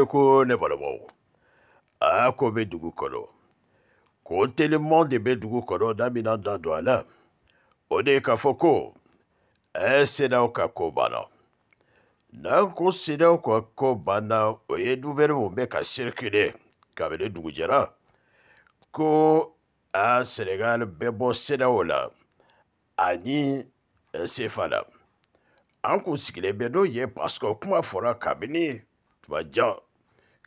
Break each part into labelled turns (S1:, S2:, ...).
S1: ko ne balimaw a ko bɛ dugu kɔnɔ ko teliman de bɛ dugu kɔnɔ n'a bɛna da don a la o de ye k'a fɔ ko ɛ e, senaw ka ko banna n'an ko senaw ka ko banna o ye dubɛri mun bɛ ka sirikile kabini dugu jɛra ko a senegal bɛ bɔ senaw la ani e, sefa la an kun sigilen bɛ n'o ye paseke kuma fɔra kabini Tubaja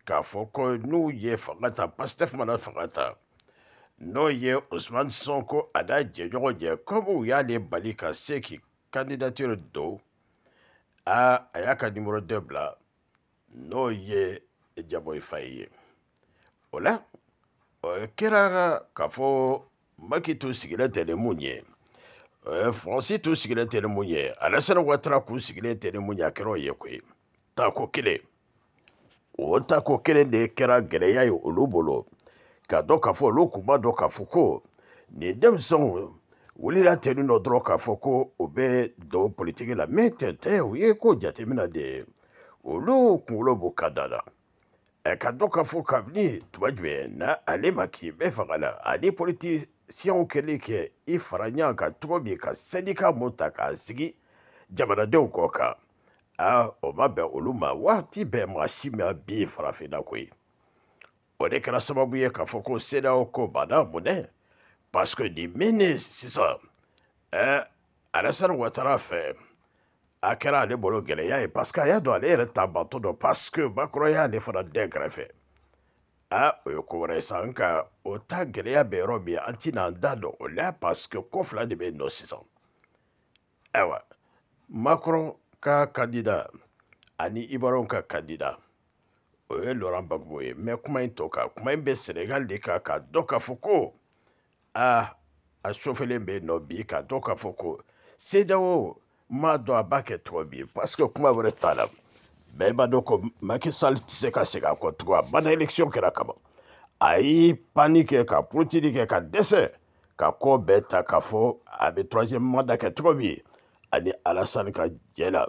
S1: k'a fɔ ko n'u ye fanga ta pastef mana fanga ta n'o ye usman sonko a n'a jɛɲɔgɔn jɛ komi u y'ale bali ka se k'i kandidatire don a a y'a ka nimoro dɔ bila n'o ye jaboyi fayi ye o la o kɛra k'a fɔ maki tun sigilen tɛ ni mun ye faransi tun sigilen tɛ ni mun ye alasani watara k'u sigilen tɛ ni mun ye a kɛra o ye koyi taako kelen o tako kelen de kɛra gɛlɛya ye olu bolo ka dɔn k'a fɔ olu tun b'a dɔn k'a fɔ ko nin denmisɛnw wulila ten nɔ dɔrɔn k'a fɔ ko u bɛ don politiki la mais tɛ tɛ u ye ko jateminɛ de ye olu kunkolo b'u ka da la ɛ ka dɔn k'a fɔ kabini tuma jumɛn na ale ma k'i bɛɛ faga la ani politisiyɛnw kɛlen kɛ i fara ɲɔgɔn kan cogo min ka sɛndika mun ta k'a sigi jamanadenw kɔ kan ah on ma ben olu ma waati bɛɛ maa si ma bin farafinna On est que la sababu ye k'a fɔ ko sedaw parce que nin ni sisan ɛɛ ça watara fɛ a kɛra le bolo gɛlɛya ye parce y a y'a dɔn ale parce que bakɔrɔ y'ale fana den Ah, a o ye ko wɛrɛ ye sa ta gɛlɛya bɛ yɔrɔ min la parce que ko de bɛ yen nɔ Ah ouais. ka kandida ani ivoiriyɛnw ka kandida o ye laurent gbagbo ye mɛ kuma in tɔ kan kuma in bɛ senegal de kan k'a dɔn k'a fɔ ko aa a sofelen bɛ yen nɔ bi k'a dɔn k'a fɔ ko sedawo m'a dɔn a b'a kɛ tɔgɔ bi parce que kuma wɛrɛ t'a la mɛ i b'a dɔn ko Macky Sall tɛ se ka segin a kɔ tugun a bana élection kɛra kaban a ye pani kɛ ka politiki kɛ ka dɛsɛ ka kɔ bɛɛ ta k'a fɔ a bɛ troisième mandat kɛ cogo min ani alasani ka jɛ la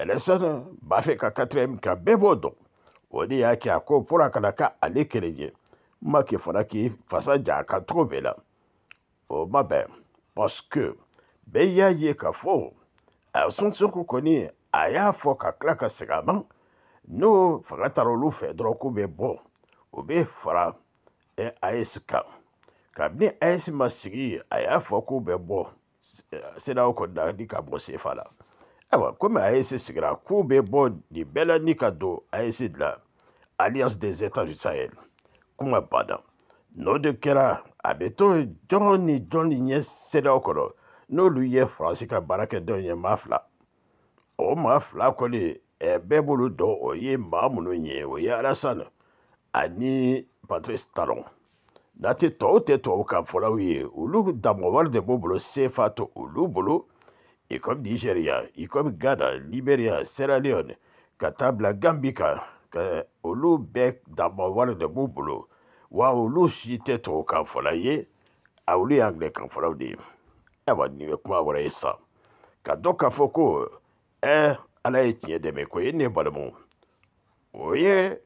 S1: ɛlɛsani b'a fɛ ka katirɛmu ka bɛɛ b'o dɔn o de y'a kɛ a ko pura kana ka ale kelen ye ma kɛ fana k'i fasa ja a kan bɛɛ la o ma bɛn parce bɛɛ y'a ye k'a fɔ a sunsunku kɔni a y'a fɔ ka tila ka segin a ma n'o fanga taara olu fɛ dɔrɔn k'u bɛ bɔ o bɛ fara ɛ e ayesi kan kabini ayesi ma sigi a y'a fɔ k'u bɛ bɔ. sedaw kɔni na ni ka bɔ sefa la ayiwa komi aec sigira k'u bɛ bɔ nin bɛɛ la ni ka don aec de la alliance des états du sahel kuma banna n'o de kɛra a bɛ to jɔn ni jɔn ni ɲɛ sedaw kɔnɔ n'olu ye faransi ka baarakɛdenw ye maa fila o maa fila kɔni eh bɛɛ b'olu dɔn o ye maa minnu ye o ye alasane ani patrice talon n'atɛ tɔw tɛ tubabu kan fɔlaw ye olu damɔ wari de b'u bolo sefa to olu bolo i comme nigeria i comme ghana liberia sierra leone ka taa bila gambi kan ka olu bɛɛ damɔ de b'u bolo wa olu si tɛ tubabu kan fɔla ye a olu ye angilɛ kan fɔlaw de ye ayiwa e nin bɛ kuma wɛrɛ ye sisan ka dɔn k'a fɔ ko ɛɛ ala ye tiɲɛ dɛmɛ ko ye ne balimaw o ye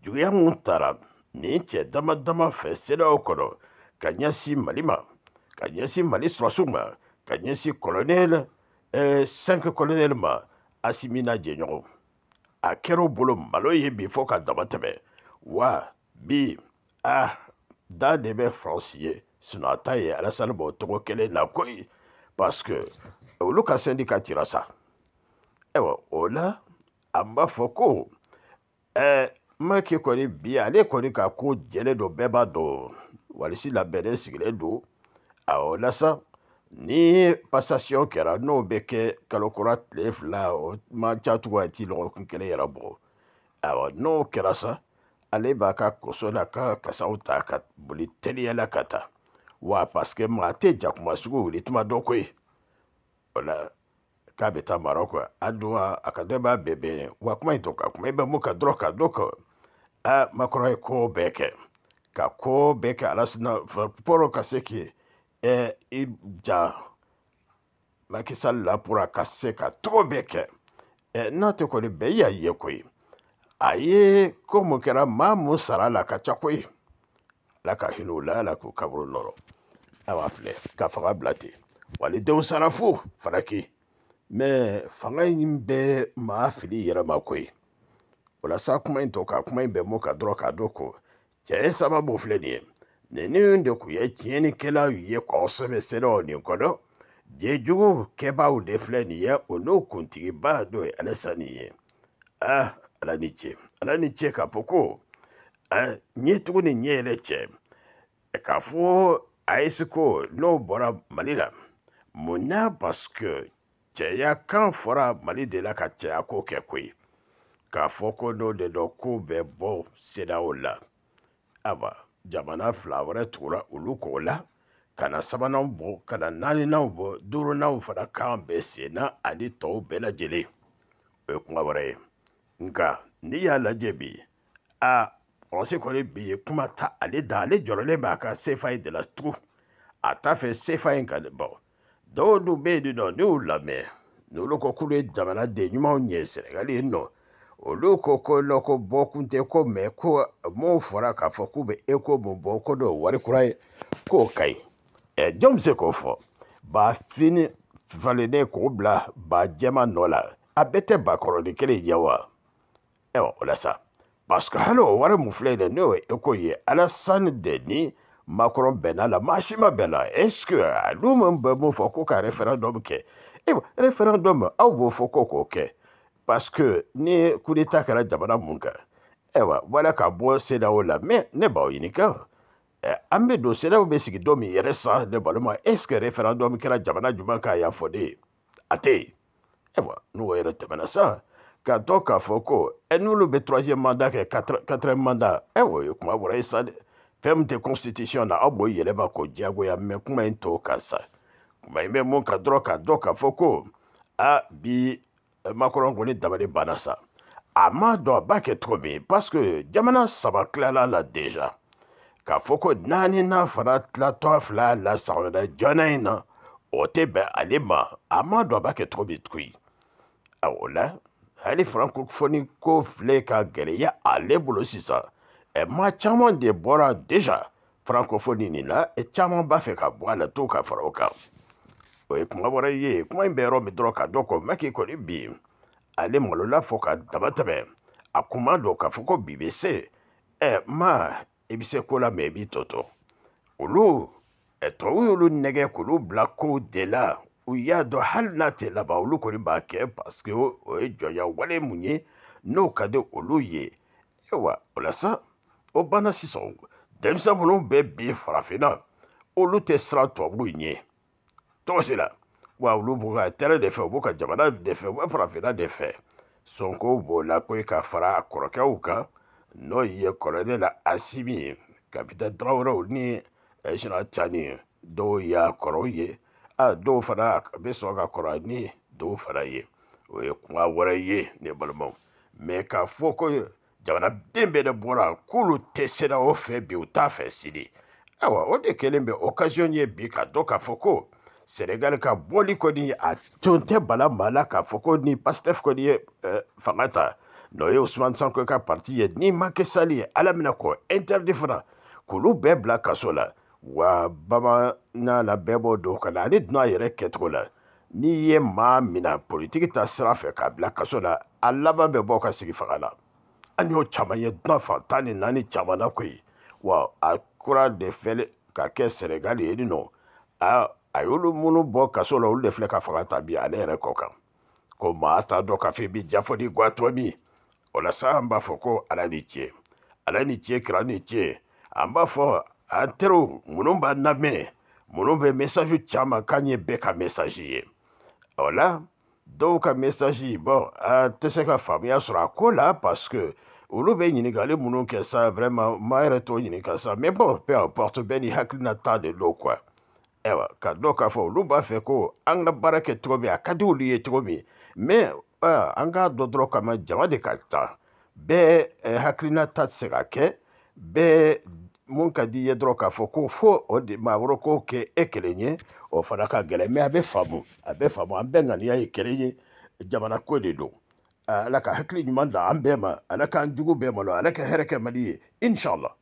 S1: juguya mun taara ni cɛ dama dama fɛ seerew kɔnɔ ka ɲɛsin mali ma ka ɲɛsin mali sɔrɔsiw ma ka ɲɛsin kolonɛl sanke kolonɛl ma asimina jɛɲɔgɔn a kɛra o bolo malo ye bi fɔ ka dama tɛmɛ wa bi ah da de bɛ faransi ye sinɔ a ta ye alasani b'o tɔgɔ kelen na koyi parce que olu ka sɛndika tira sa ayiwa o la an b'a fɔ ko ɛɛ eh, mɛkɛ kɔni bi ale kɔni ka ko jɛlen don bɛɛ b'a dɔn walisi labɛnnen sigilen don awɔ lasa ni passation kɛra n'o bɛ kɛ kalokura tile fila o ma ca tugun a ti lɔgɔkun kelen yɛrɛ bɔ awɔ n'o kɛra sa ale b'a ka koso n'a ka kasaw ta ka boli teliya la ka taa wa parce que maa tɛ jakuma sugu wuli tuma dɔ ko ye o la k'a bɛ taa marɔku a don a ka dɔ b'a bɛɛ bɛn wa kuma in to ka kuma i bɛ mun ka dɔrɔn ka dɔ ka a bɛɛ e kɛ ka ko Koobeke a lasna poro ka se e ke ɛ i ja makisa lapura ka se ka togo bɛɛ kɛ e ɛ n'a tɛ kɔni bɛɛ y'a ye koyi a ye ko mun kɛra maa mun sara la ka ca koyi ala ka hinɛ o la ala k'u kaburu nɔrɔ a b'a filɛ ka fanga bila ten wali denw sara fo faraki mɛ fanga in bɛ maa fili yɛrɛ ma koyi o la sa kuma in to ka kuma in bɛn m'o kan dɔrɔn k'a dɔn ko cɛ saba b'o filɛ nin ye ninnu de tun ye tiɲɛnikɛlaw ye kɔsɛbɛ seerew nin kɔnɔ jejugu kɛbaaw de filɛ nin ye o n'o kuntigiba n'o ye alisa nin ye ah ala ni ce ala ni ce k'a ah, e fɔ ko ah ɲɛtugu ɲɛ yɛrɛ cɛ k'a fɔ ayise ko n'o bɔra mali la mun na parce cɛya kan fɔra mali de la ka cɛya ko kɛ koyi k'a fɔ ko n'o de dɔ ko bɛ bɔ sedaw la ayiwa jamana fila wɛrɛ tugura olu k'o la ka na sabananw bɔ ka na naaninaw bɔ duurunaw fana kan bɛɛ senna ani tɔw bɛɛ lajɛlen o ye kuma wɛrɛ ye nka n'i y'a lajɛ bi a kɔlɔsi kɔni bi ye kuma ta ale da ale jɔrɔlen b'a ka sefa in de la tugun a t'a fɛ sefa in ka bɔ dɔw dun bɛ yen nɔ n'i y'u lamɛn n'olu ko k'olu ye jamana den ɲumanw ɲɛ sɛnɛgali yen nɔ olu eh, ko ko nɔ ko bɔkun tɛ ko mɛ ko mun fɔra k'a fɔ k'u bɛ eko mun bɔ ko n'o wari kura ye k'o ka ɲi ɛ jɔn bɛ se k'o fɔ ba fini falennen k'o bila ba jɛma nɔ la a bɛɛ tɛ bakɔrɔnin kɔrɔnin kelen ye wa ayiwa o la sa parce que hali o wari mun filɛ nin ye n'o ye eko ye alasani de ni makɔrɔn bɛnna la maa si ma bɛnna est ce que n'u min bɛ mun fɔ ko ka référendum kɛ ayiwa référendum aw b'o fɔ ko k'o kɛ. Paske ni kou ditak la jamanan moun ka. Ewa, wala ka bo sena ou la men, ne ba ou inika. E, ambe do sena ou besi ki domi yere sa, ne ba loman, eske referandoum ki la jamanan juman ka ya fode atei. Ewa, nou wè e yere temena sa. Kato ka foko, en nou loube trozyen manda ke katren manda. Ewo, kou mwen vwore san, femte konstitisyon la aboye levan kou diya wè ya men, kou mwen yento ka sa. Kou mwen yeme moun ka dro ka do ka foko. A, bi... Eman kou rangouni daman li banasa. Aman dwa bak etrobi, paske djamana sabak lala la deja. Ka foko nanina, fana tla tof la, la sanwena, djanay nan, ote be aleman, aman dwa bak etrobi tkwi. A ou la, hali frankouk founi kou fle ka gare, ya alebou lo si sa. Eman tchaman de bora deja, frankou founi ni la, e tchaman bafi ka bwa la tou ka fara okan. o ye kuma wɛrɛ ye kuma in bɛ yɔrɔ min dɔrɔn ka dɔ kɔ mɛ k'i kɔni bi ale malola fɔ ka dama tɛmɛ a kuma dɔ k'a fɔ ko bi bɛ se ɛ ma i bɛ se ko la mɛ i b'i tɔtɔ olu ɛ tɔw y'olu nɛgɛ k'olu bila kow de la u y'a dɔn hali n'a tɛ laban olu kɔni b'a kɛ paseke o ye jɔnya wale mun ye n'o ka di olu ye ayiwa o la sa o banna sisan denmisɛn minnu bɛ bi farafinna olu tɛ siran tubabuw ɲɛ togosi la wa olu b'u ka tɛrɛ de fɛ u b'u ka jamana de fɛ u bɛ farafinna de fɛ sonko b'o la ko ka fara a kɔrɔkɛw kan n'o ye kɔrɔlen la asimi kapita tarawelew ni ɛsina cani dɔw y'a kɔrɔw ye a dɔw fana bɛ sɔn ka kɔrɔ ni dɔw fana ye o ye kuma wɛrɛ ye ne balimaw mɛ k'a fɔ ko jamanaden bɛɛ de bɔra k'olu tɛ sera o fɛ bi u t'a fɛ sini ayiwa o de kɛlen bɛ occasion ye bi ka dɔn k'a fɔ ko senegal ka bɔli kɔni a tun tɛ bala maa la k'a fɔ ko ni pastef kɔni ye eh, fanga ta n'o ye usman sanko ka parti ye ni ma kɛ sali ye ala mina kɔ interdit fana k'olu bɛɛ bila kaso la wa bamana la bɛɛ b'o don ka na ani dunan yɛrɛ kɛcogo la n'i ye maa mina politiki ta sira fɛ k'a bila kaso la a laban bɛ bɔ ka sigi faga la an y'o caman ye dunan fan tan ni naani caman na koyi wa a kura de fɛ ka kɛ senegal ye nin nɔ a a y'olu minnu bɔ kaso la olu de filɛ ka faga ta bi ale yɛrɛ kɔ kan ko maa t'a dɔn k'a fɔ i bɛ jafɔ ni gatɔ min o la sa an b'a fɔ ko ala ni ce ala ni ce kira ni ce an b'a fɔ an teriw minnu b'a lamɛn minnu bɛ mesaji caman k'an ye bɛɛ ka mesaji ye o la dɔw ka mesaji bɔn an tɛ se ka faamuya sɔrɔ a ko la parce que olu bɛ ɲininkali minnu kɛ sa vraiment maa yɛrɛ t'o ɲininka sa mais bon peu importe bɛɛ n'i hakilina ta de l'o quoi ewa ka dɔn k'a fɔ olu b'a fɛ ko an ka baara kɛ cogo min a ka di olu ye cogo min mɛ an k'a dɔn dɔrɔn kama jama de ka ca bɛɛ hakilina ta tɛ se ka kɛ bɛɛ mun ka di i ye dɔrɔn k'a fɔ ko fo o de maa wɛrɛ k'o kɛ e kelen ye o fana ka gɛlɛn mɛ a bɛ faamu a bɛ faamu an bɛɛ ŋaniya ye kelen ye jamana ko de don ala ka hakili ɲuman da an bɛɛ ma ala k'an jugu bɛɛ malo ala ka hɛrɛ kɛ mali ye inshala